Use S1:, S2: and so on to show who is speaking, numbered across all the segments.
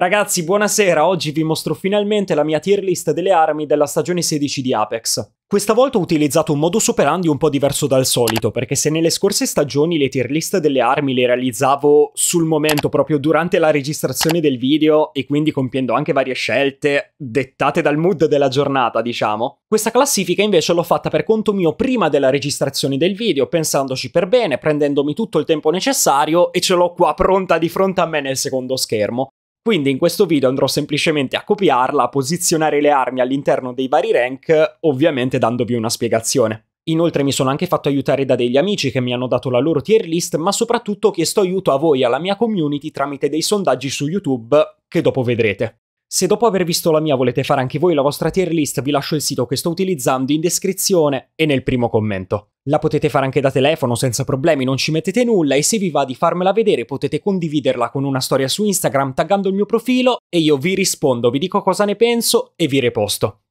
S1: Ragazzi, buonasera, oggi vi mostro finalmente la mia tier list delle armi della stagione 16 di Apex. Questa volta ho utilizzato un modus operandi un po' diverso dal solito, perché se nelle scorse stagioni le tier list delle armi le realizzavo sul momento, proprio durante la registrazione del video, e quindi compiendo anche varie scelte dettate dal mood della giornata, diciamo, questa classifica invece l'ho fatta per conto mio prima della registrazione del video, pensandoci per bene, prendendomi tutto il tempo necessario, e ce l'ho qua pronta di fronte a me nel secondo schermo. Quindi in questo video andrò semplicemente a copiarla, a posizionare le armi all'interno dei vari rank, ovviamente dandovi una spiegazione. Inoltre mi sono anche fatto aiutare da degli amici che mi hanno dato la loro tier list, ma soprattutto ho chiesto aiuto a voi, e alla mia community, tramite dei sondaggi su YouTube, che dopo vedrete. Se dopo aver visto la mia volete fare anche voi la vostra tier list, vi lascio il sito che sto utilizzando in descrizione e nel primo commento. La potete fare anche da telefono senza problemi, non ci mettete nulla e se vi va di farmela vedere potete condividerla con una storia su Instagram taggando il mio profilo e io vi rispondo, vi dico cosa ne penso e vi reposto.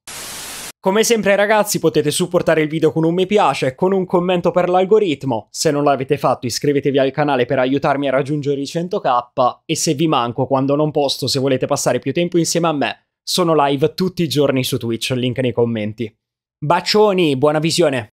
S1: Come sempre ragazzi potete supportare il video con un mi piace, con un commento per l'algoritmo, se non l'avete fatto iscrivetevi al canale per aiutarmi a raggiungere i 100k e se vi manco quando non posto se volete passare più tempo insieme a me, sono live tutti i giorni su Twitch, link nei commenti. Bacioni, buona visione!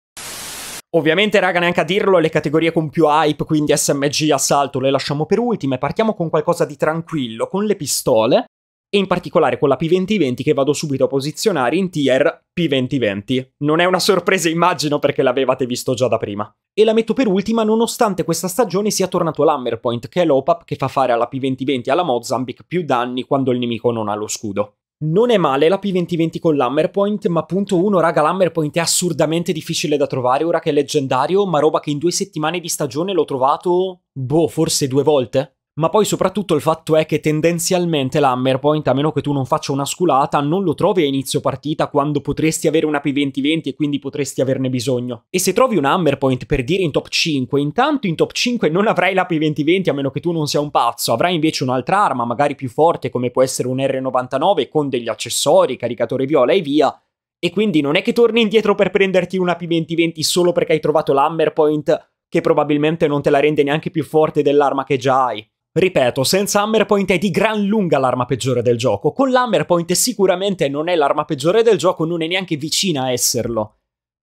S1: Ovviamente, raga, neanche a dirlo, le categorie con più hype, quindi SMG, assalto, le lasciamo per ultime. Partiamo con qualcosa di tranquillo, con le pistole e in particolare con la P2020 che vado subito a posizionare in tier P2020. Non è una sorpresa immagino perché l'avevate visto già da prima. E la metto per ultima nonostante questa stagione sia tornato l'Hammerpoint, che è l'OPAP che fa fare alla P2020 e alla Mozambic più danni quando il nemico non ha lo scudo. Non è male la P2020 con l'Hammerpoint, ma punto 1, raga, l'Hammerpoint è assurdamente difficile da trovare ora che è leggendario, ma roba che in due settimane di stagione l'ho trovato, boh, forse due volte? ma poi soprattutto il fatto è che tendenzialmente l'Hammerpoint, a meno che tu non faccia una sculata, non lo trovi a inizio partita quando potresti avere una P20-20 e quindi potresti averne bisogno. E se trovi un Hammerpoint per dire in top 5, intanto in top 5 non avrai la P20-20 a meno che tu non sia un pazzo, avrai invece un'altra arma magari più forte come può essere un R99 con degli accessori, caricatore viola e via, e quindi non è che torni indietro per prenderti una P20-20 solo perché hai trovato l'Hammerpoint che probabilmente non te la rende neanche più forte dell'arma che già hai. Ripeto, senza Hammer Point è di gran lunga l'arma peggiore del gioco, con Point sicuramente non è l'arma peggiore del gioco, non è neanche vicina a esserlo.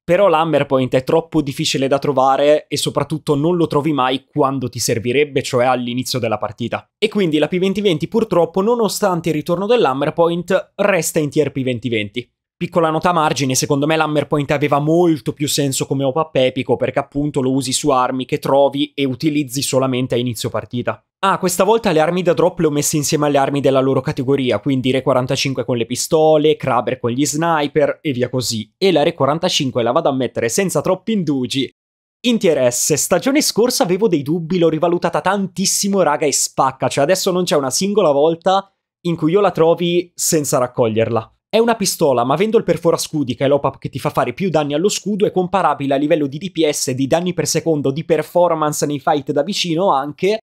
S1: Però Point è troppo difficile da trovare e soprattutto non lo trovi mai quando ti servirebbe, cioè all'inizio della partita. E quindi la P2020 purtroppo, nonostante il ritorno Point, resta in tier P2020. Piccola nota a margine, secondo me Point aveva molto più senso come OPA epico perché appunto lo usi su armi che trovi e utilizzi solamente a inizio partita. Ah, questa volta le armi da drop le ho messe insieme alle armi della loro categoria, quindi Re 45 con le pistole, Kraber con gli sniper e via così. E la Re 45 la vado a mettere senza troppi indugi in tier S, stagione scorsa avevo dei dubbi, l'ho rivalutata tantissimo, raga, e spacca, cioè adesso non c'è una singola volta in cui io la trovi senza raccoglierla. È una pistola, ma avendo il perfora scudi, che è l'OPAP che ti fa fare più danni allo scudo, è comparabile a livello di DPS, di danni per secondo, di performance nei fight da vicino anche,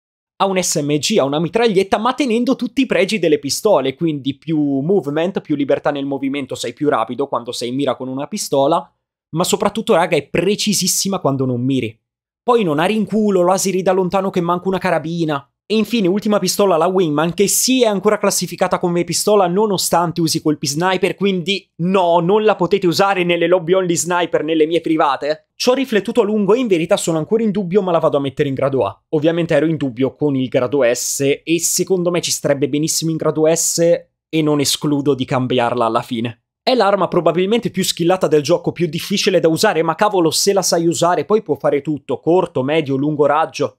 S1: ha un SMG, ha una mitraglietta, ma tenendo tutti i pregi delle pistole, quindi più movement, più libertà nel movimento, sei più rapido quando sei in mira con una pistola, ma soprattutto raga è precisissima quando non miri. Poi non ha rinculo, l'asiri da lontano che manca una carabina. E infine, ultima pistola, la Wingman, che sì è ancora classificata come pistola nonostante usi colpi sniper, quindi no, non la potete usare nelle lobby only sniper, nelle mie private. Ci ho riflettuto a lungo e in verità sono ancora in dubbio ma la vado a mettere in grado A. Ovviamente ero in dubbio con il grado S e secondo me ci starebbe benissimo in grado S e non escludo di cambiarla alla fine. È l'arma probabilmente più skillata del gioco, più difficile da usare, ma cavolo se la sai usare poi può fare tutto, corto, medio, lungo raggio.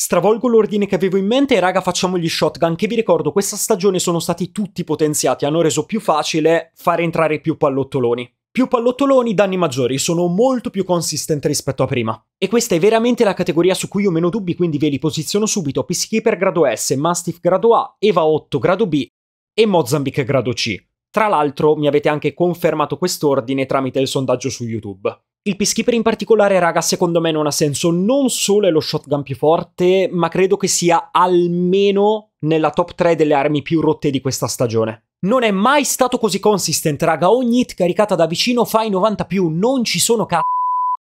S1: Stravolgo l'ordine che avevo in mente e raga facciamo gli shotgun che vi ricordo questa stagione sono stati tutti potenziati, hanno reso più facile fare entrare più pallottoloni. Più pallottoloni, danni maggiori, sono molto più consistenti rispetto a prima. E questa è veramente la categoria su cui ho meno dubbi, quindi ve li posiziono subito Peacekeeper grado S, Mastiff grado A, Eva 8 grado B e Mozambique grado C. Tra l'altro mi avete anche confermato quest'ordine tramite il sondaggio su YouTube. Il peacekeeper in particolare, raga, secondo me non ha senso. Non solo è lo shotgun più forte, ma credo che sia almeno nella top 3 delle armi più rotte di questa stagione. Non è mai stato così consistent, raga. Ogni hit caricata da vicino fa i 90 più, non ci sono cazzo.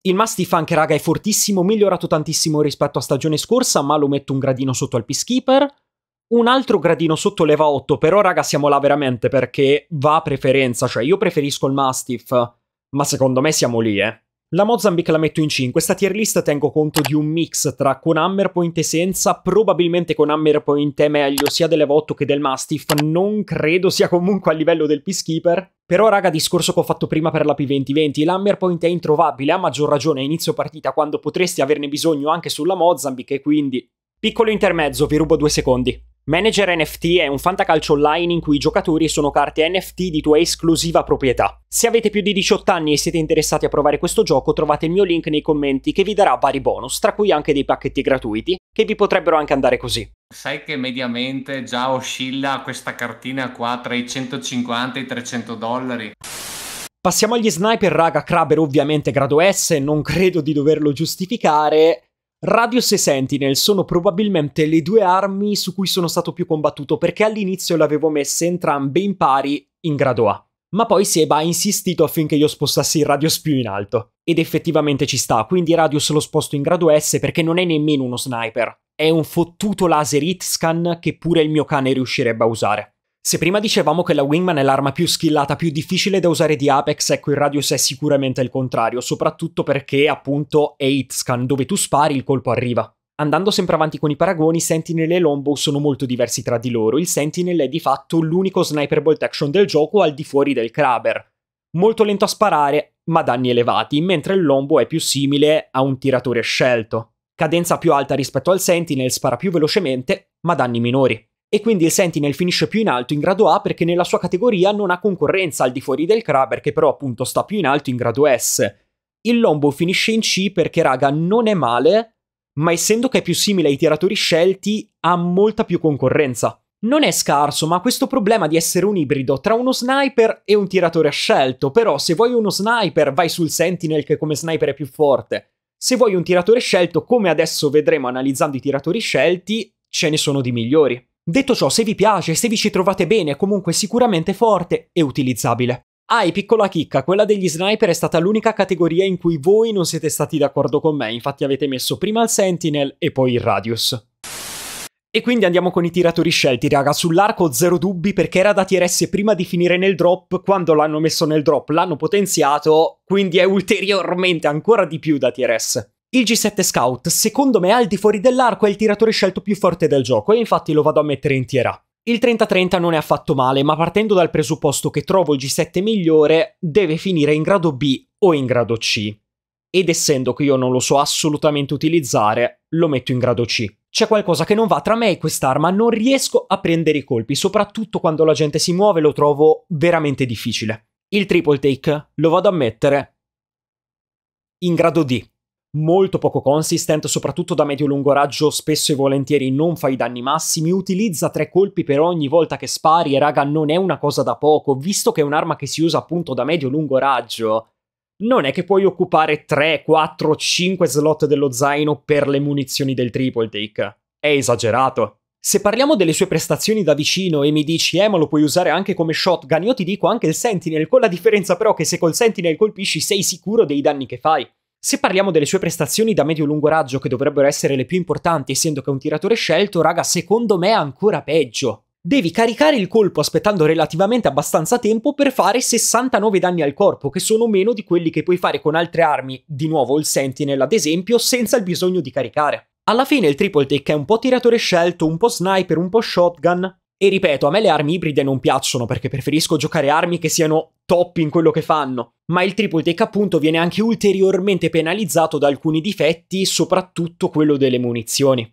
S1: Il Mastiff anche, raga, è fortissimo, migliorato tantissimo rispetto a stagione scorsa, ma lo metto un gradino sotto al peacekeeper. Un altro gradino sotto leva 8, però raga siamo là veramente perché va a preferenza, cioè io preferisco il Mastiff, ma secondo me siamo lì, eh. La Mozambique la metto in 5, Sta tier list tengo conto di un mix tra con Hammerpoint e senza, probabilmente con Hammerpoint è meglio sia delle Votto che del Mastiff, non credo sia comunque a livello del Peacekeeper. Però raga, discorso che ho fatto prima per la P2020, l'Hammerpoint è introvabile, a maggior ragione a inizio partita quando potresti averne bisogno anche sulla Mozambique, quindi... Piccolo intermezzo, vi rubo due secondi. Manager NFT è un fantacalcio online in cui i giocatori sono carte NFT di tua esclusiva proprietà. Se avete più di 18 anni e siete interessati a provare questo gioco, trovate il mio link nei commenti che vi darà vari bonus, tra cui anche dei pacchetti gratuiti, che vi potrebbero anche andare così. Sai che mediamente già oscilla questa cartina qua tra i 150 e i 300 dollari? Passiamo agli sniper, raga, Kraber ovviamente grado S, non credo di doverlo giustificare. Radius e Sentinel sono probabilmente le due armi su cui sono stato più combattuto perché all'inizio le avevo messe entrambe in pari in grado A. Ma poi Seba ha insistito affinché io spostassi il Radius più in alto. Ed effettivamente ci sta, quindi Radius lo sposto in grado S perché non è nemmeno uno sniper. È un fottuto laser hitscan che pure il mio cane riuscirebbe a usare. Se prima dicevamo che la Wingman è l'arma più skillata, più difficile da usare di Apex, ecco il Radius è sicuramente il contrario, soprattutto perché appunto è hitscan, dove tu spari il colpo arriva. Andando sempre avanti con i paragoni, Sentinel e Lombo sono molto diversi tra di loro, il Sentinel è di fatto l'unico sniper bolt action del gioco al di fuori del Kraber. Molto lento a sparare, ma danni elevati, mentre il Lombo è più simile a un tiratore scelto. Cadenza più alta rispetto al Sentinel, spara più velocemente, ma danni minori e quindi il Sentinel finisce più in alto in grado A perché nella sua categoria non ha concorrenza al di fuori del Kraber che però appunto sta più in alto in grado S. Il Lombo finisce in C perché raga non è male, ma essendo che è più simile ai tiratori scelti ha molta più concorrenza. Non è scarso, ma questo problema di essere un ibrido tra uno sniper e un tiratore scelto, però se vuoi uno sniper vai sul Sentinel che come sniper è più forte. Se vuoi un tiratore scelto, come adesso vedremo analizzando i tiratori scelti, ce ne sono di migliori. Detto ciò, se vi piace, se vi ci trovate bene, è comunque sicuramente forte e utilizzabile. Ah, e piccola chicca, quella degli sniper è stata l'unica categoria in cui voi non siete stati d'accordo con me, infatti avete messo prima il Sentinel e poi il Radius. E quindi andiamo con i tiratori scelti, raga, sull'arco zero dubbi perché era da TRS prima di finire nel drop, quando l'hanno messo nel drop l'hanno potenziato, quindi è ulteriormente ancora di più da TRS. Il G7 Scout, secondo me, al di fuori dell'arco è il tiratore scelto più forte del gioco e infatti lo vado a mettere in tier A. Il 30-30 non è affatto male, ma partendo dal presupposto che trovo il G7 migliore, deve finire in grado B o in grado C. Ed essendo che io non lo so assolutamente utilizzare, lo metto in grado C. C'è qualcosa che non va tra me e quest'arma, non riesco a prendere i colpi, soprattutto quando la gente si muove lo trovo veramente difficile. Il triple take lo vado a mettere in grado D molto poco consistent, soprattutto da medio-lungo raggio spesso e volentieri non fa i danni massimi, utilizza tre colpi per ogni volta che spari e raga non è una cosa da poco, visto che è un'arma che si usa appunto da medio-lungo raggio. Non è che puoi occupare 3, 4, 5 slot dello zaino per le munizioni del triple take. È esagerato. Se parliamo delle sue prestazioni da vicino e mi dici, eh, ma lo puoi usare anche come shotgun, io ti dico anche il Sentinel, con la differenza però che se col Sentinel colpisci sei sicuro dei danni che fai. Se parliamo delle sue prestazioni da medio-lungo raggio, che dovrebbero essere le più importanti essendo che è un tiratore scelto, raga, secondo me è ancora peggio. Devi caricare il colpo aspettando relativamente abbastanza tempo per fare 69 danni al corpo, che sono meno di quelli che puoi fare con altre armi, di nuovo il Sentinel ad esempio, senza il bisogno di caricare. Alla fine il triple take è un po' tiratore scelto, un po' sniper, un po' shotgun, e ripeto, a me le armi ibride non piacciono perché preferisco giocare armi che siano top in quello che fanno, ma il triple take appunto viene anche ulteriormente penalizzato da alcuni difetti, soprattutto quello delle munizioni.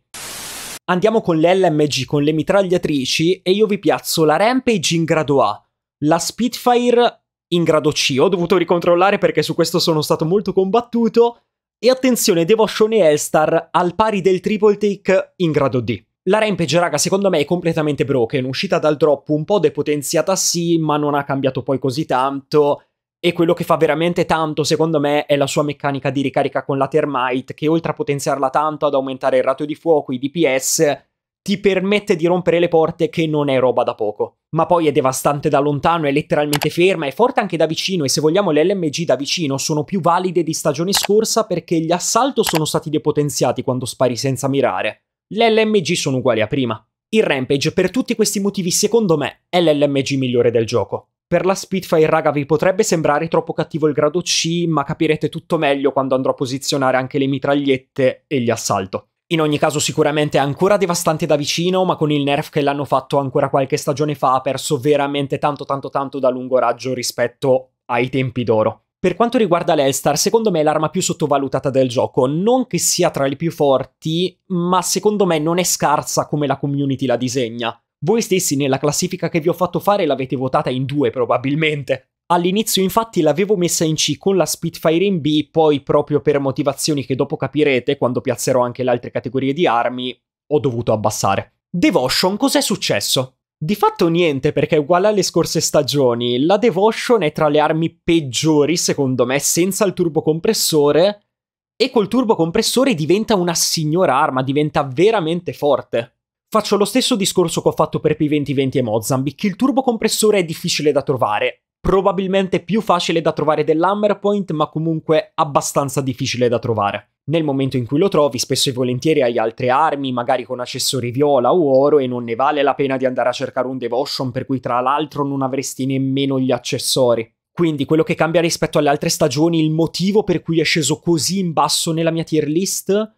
S1: Andiamo con le LMG, con le mitragliatrici, e io vi piazzo la Rampage in grado A, la Spitfire in grado C, ho dovuto ricontrollare perché su questo sono stato molto combattuto, e attenzione Devotion e Elstar al pari del triple take in grado D. La Rampage, raga, secondo me è completamente broken, uscita dal drop un po' depotenziata sì, ma non ha cambiato poi così tanto. E quello che fa veramente tanto, secondo me, è la sua meccanica di ricarica con la Termite, che oltre a potenziarla tanto ad aumentare il ratio di fuoco, i DPS, ti permette di rompere le porte che non è roba da poco. Ma poi è devastante da lontano, è letteralmente ferma, è forte anche da vicino e se vogliamo le LMG da vicino sono più valide di stagione scorsa perché gli assalto sono stati depotenziati quando spari senza mirare. Le LMG sono uguali a prima. Il Rampage, per tutti questi motivi, secondo me, è l'LMG migliore del gioco. Per la Spitfire, raga, vi potrebbe sembrare troppo cattivo il grado C, ma capirete tutto meglio quando andrò a posizionare anche le mitragliette e gli assalto. In ogni caso sicuramente è ancora devastante da vicino, ma con il nerf che l'hanno fatto ancora qualche stagione fa ha perso veramente tanto tanto tanto da lungo raggio rispetto ai tempi d'oro. Per quanto riguarda l'Elstar, secondo me è l'arma più sottovalutata del gioco, non che sia tra le più forti, ma secondo me non è scarsa come la community la disegna. Voi stessi nella classifica che vi ho fatto fare l'avete votata in due probabilmente. All'inizio infatti l'avevo messa in C con la Spitfire in B, poi proprio per motivazioni che dopo capirete quando piazzerò anche le altre categorie di armi, ho dovuto abbassare. Devotion, cos'è successo? Di fatto niente, perché uguale alle scorse stagioni, la Devotion è tra le armi peggiori, secondo me, senza il turbocompressore, e col turbocompressore diventa una signora arma, diventa veramente forte. Faccio lo stesso discorso che ho fatto per P2020 e Mozambique, il turbocompressore è difficile da trovare, probabilmente più facile da trovare Point, ma comunque abbastanza difficile da trovare. Nel momento in cui lo trovi, spesso e volentieri hai altre armi, magari con accessori viola o oro, e non ne vale la pena di andare a cercare un devotion per cui tra l'altro non avresti nemmeno gli accessori. Quindi quello che cambia rispetto alle altre stagioni, il motivo per cui è sceso così in basso nella mia tier list,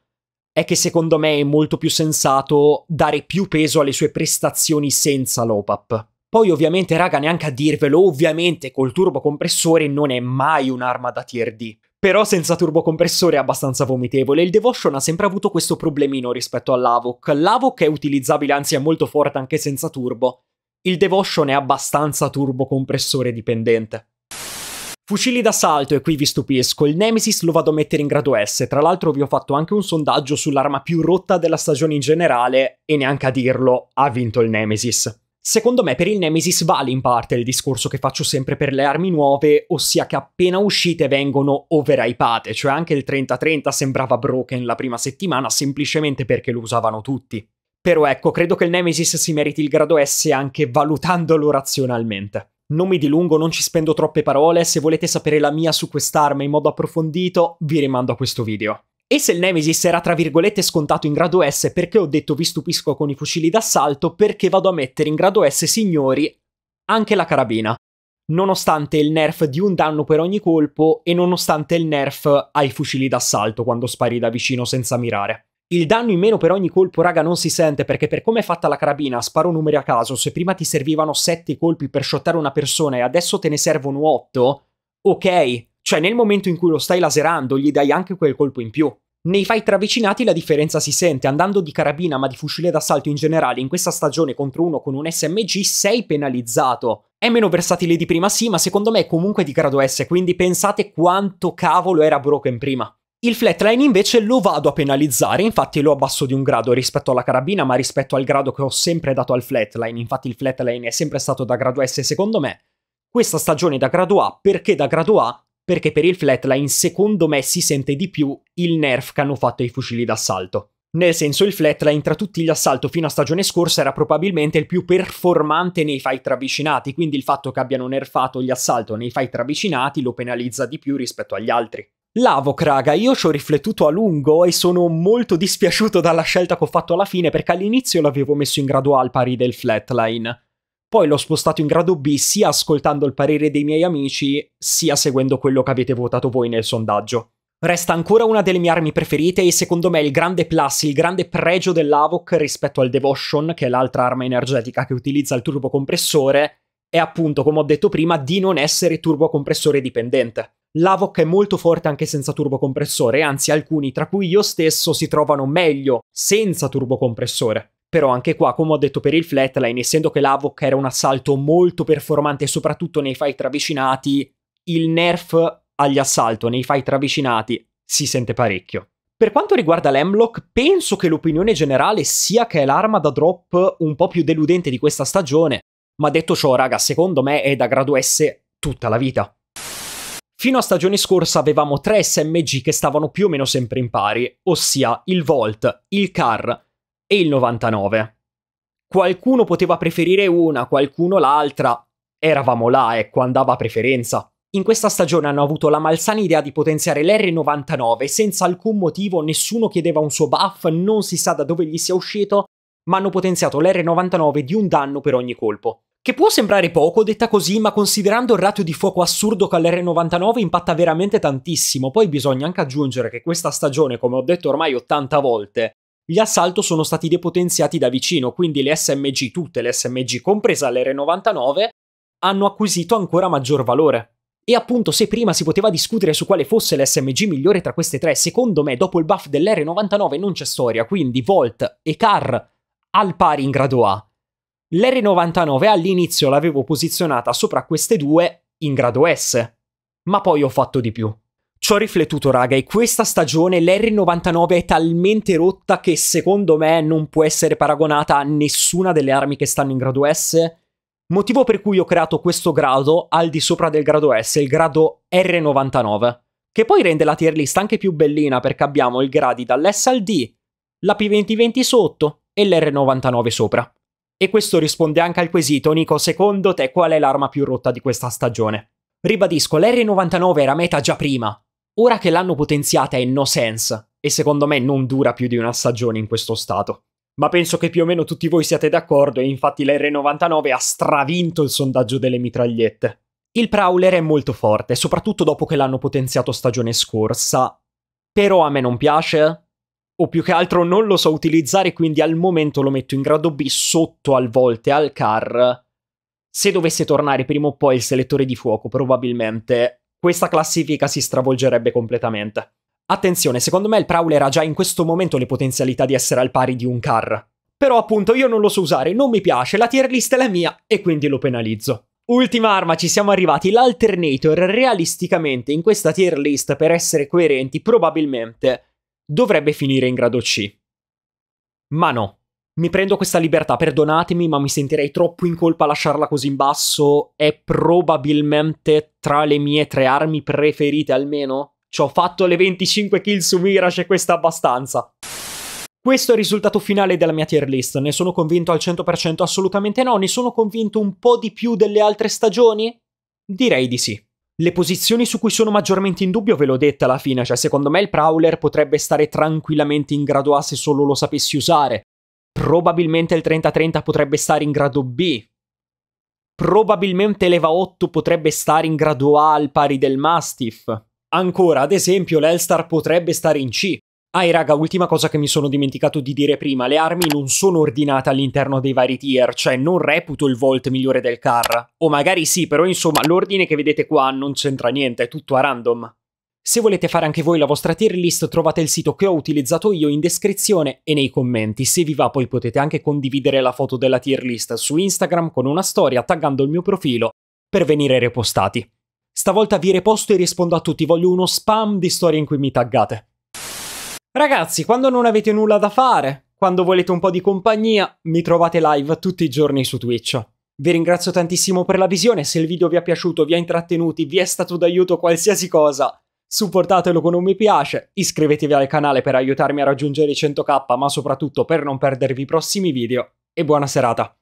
S1: è che secondo me è molto più sensato dare più peso alle sue prestazioni senza l'OPAP. Poi ovviamente, raga, neanche a dirvelo, ovviamente col turbocompressore non è mai un'arma da tier D. Però senza turbocompressore è abbastanza vomitevole. Il Devotion ha sempre avuto questo problemino rispetto all'Avoc. L'Avoc è utilizzabile, anzi è molto forte anche senza turbo. Il Devotion è abbastanza turbocompressore dipendente. Fucili d'assalto, e qui vi stupisco, il Nemesis lo vado a mettere in grado S, tra l'altro vi ho fatto anche un sondaggio sull'arma più rotta della stagione in generale e neanche a dirlo ha vinto il Nemesis. Secondo me per il Nemesis vale in parte il discorso che faccio sempre per le armi nuove, ossia che appena uscite vengono overhypate, cioè anche il 3030 sembrava broken la prima settimana semplicemente perché lo usavano tutti. Però ecco, credo che il Nemesis si meriti il grado S anche valutandolo razionalmente. Non mi dilungo, non ci spendo troppe parole, se volete sapere la mia su quest'arma in modo approfondito vi rimando a questo video. E se il Nemesis era tra virgolette scontato in grado S, perché ho detto vi stupisco con i fucili d'assalto? Perché vado a mettere in grado S, signori, anche la carabina. Nonostante il nerf di un danno per ogni colpo e nonostante il nerf ai fucili d'assalto quando spari da vicino senza mirare. Il danno in meno per ogni colpo, raga, non si sente perché per come è fatta la carabina, sparo numeri a caso, se prima ti servivano 7 colpi per shottare una persona e adesso te ne servono 8, ok, cioè nel momento in cui lo stai laserando gli dai anche quel colpo in più. Nei fight ravvicinati la differenza si sente, andando di carabina ma di fucile d'assalto in generale in questa stagione contro uno con un SMG sei penalizzato. È meno versatile di prima sì, ma secondo me è comunque di grado S, quindi pensate quanto cavolo era broken prima. Il flatline invece lo vado a penalizzare, infatti lo abbasso di un grado rispetto alla carabina, ma rispetto al grado che ho sempre dato al flatline, infatti il flatline è sempre stato da grado S secondo me. Questa stagione da grado A perché da grado A perché per il flatline secondo me si sente di più il nerf che hanno fatto ai fucili d'assalto. Nel senso il flatline tra tutti gli assalto fino a stagione scorsa era probabilmente il più performante nei fight ravvicinati, quindi il fatto che abbiano nerfato gli assalto nei fight ravvicinati lo penalizza di più rispetto agli altri. L'Avoc, raga, io ci ho riflettuto a lungo e sono molto dispiaciuto dalla scelta che ho fatto alla fine perché all'inizio l'avevo messo in al pari del flatline. Poi l'ho spostato in grado B sia ascoltando il parere dei miei amici, sia seguendo quello che avete votato voi nel sondaggio. Resta ancora una delle mie armi preferite e secondo me il grande plus, il grande pregio dell'Avoc rispetto al Devotion, che è l'altra arma energetica che utilizza il turbocompressore, è appunto, come ho detto prima, di non essere turbocompressore dipendente. L'Avoc è molto forte anche senza turbocompressore, anzi alcuni, tra cui io stesso, si trovano meglio senza turbocompressore però anche qua, come ho detto per il flatline, essendo che l'Avoc era un assalto molto performante, soprattutto nei fight ravvicinati, il nerf agli assalto nei fight ravvicinati si sente parecchio. Per quanto riguarda l'Hemlock, penso che l'opinione generale sia che è l'arma da drop un po' più deludente di questa stagione, ma detto ciò, raga, secondo me è da grado S tutta la vita. Fino a stagione scorsa avevamo tre SMG che stavano più o meno sempre in pari, ossia il Volt, il Car, e il 99. Qualcuno poteva preferire una, qualcuno l'altra, eravamo là, ecco, andava a preferenza. In questa stagione hanno avuto la malsana idea di potenziare l'R99 senza alcun motivo, nessuno chiedeva un suo buff, non si sa da dove gli sia uscito, ma hanno potenziato l'R99 di un danno per ogni colpo. Che può sembrare poco detta così, ma considerando il ratio di fuoco assurdo che all'R99 impatta veramente tantissimo, poi bisogna anche aggiungere che questa stagione, come ho detto ormai 80 volte, gli assalto sono stati depotenziati da vicino, quindi le SMG, tutte le SMG, compresa l'R99, hanno acquisito ancora maggior valore. E appunto, se prima si poteva discutere su quale fosse l'SMG migliore tra queste tre, secondo me dopo il buff dell'R99 non c'è storia, quindi Volt e Car al pari in grado A. L'R99 all'inizio l'avevo posizionata sopra queste due in grado S, ma poi ho fatto di più. Ci ho riflettuto, raga, e questa stagione l'R99 è talmente rotta che secondo me non può essere paragonata a nessuna delle armi che stanno in grado S. Motivo per cui ho creato questo grado al di sopra del grado S, il grado R99, che poi rende la tier list anche più bellina perché abbiamo i gradi dall'S al D, la P2020 sotto e l'R99 sopra. E questo risponde anche al quesito, Nico, secondo te qual è l'arma più rotta di questa stagione? Ribadisco, l'R99 era meta già prima, Ora che l'hanno potenziata è no sense, e secondo me non dura più di una stagione in questo stato. Ma penso che più o meno tutti voi siate d'accordo e infatti l'R99 ha stravinto il sondaggio delle mitragliette. Il Prowler è molto forte, soprattutto dopo che l'hanno potenziato stagione scorsa, però a me non piace, o più che altro non lo so utilizzare, quindi al momento lo metto in grado B sotto al volte al car. Se dovesse tornare prima o poi il selettore di fuoco, probabilmente questa classifica si stravolgerebbe completamente. Attenzione, secondo me il Prowler ha già in questo momento le potenzialità di essere al pari di un car. Però appunto io non lo so usare, non mi piace, la tier list è la mia e quindi lo penalizzo. Ultima arma, ci siamo arrivati, l'alternator realisticamente in questa tier list per essere coerenti probabilmente dovrebbe finire in grado C. Ma no, mi prendo questa libertà, perdonatemi, ma mi sentirei troppo in colpa a lasciarla così in basso. È probabilmente tra le mie tre armi preferite almeno. Ci ho fatto le 25 kill su Mirage e questa abbastanza. Questo è il risultato finale della mia tier list, ne sono convinto al 100% assolutamente no, ne sono convinto un po' di più delle altre stagioni? Direi di sì. Le posizioni su cui sono maggiormente in dubbio ve l'ho detta alla fine, cioè secondo me il Prowler potrebbe stare tranquillamente in grado A se solo lo sapessi usare, Probabilmente il 3030 potrebbe stare in grado B. Probabilmente l'Eva 8 potrebbe stare in grado A al pari del Mastiff. Ancora, ad esempio, l'Elstar potrebbe stare in C. Ah, e raga, ultima cosa che mi sono dimenticato di dire prima, le armi non sono ordinate all'interno dei vari tier, cioè non reputo il volt migliore del car. O magari sì, però insomma, l'ordine che vedete qua non c'entra niente, è tutto a random. Se volete fare anche voi la vostra tier list trovate il sito che ho utilizzato io in descrizione e nei commenti. Se vi va poi potete anche condividere la foto della tier list su Instagram con una storia taggando il mio profilo per venire repostati. Stavolta vi reposto e rispondo a tutti, voglio uno spam di storie in cui mi taggate. Ragazzi, quando non avete nulla da fare, quando volete un po' di compagnia, mi trovate live tutti i giorni su Twitch. Vi ringrazio tantissimo per la visione, se il video vi è piaciuto, vi ha intrattenuti, vi è stato d'aiuto qualsiasi cosa, supportatelo con un mi piace, iscrivetevi al canale per aiutarmi a raggiungere i 100k ma soprattutto per non perdervi i prossimi video e buona serata!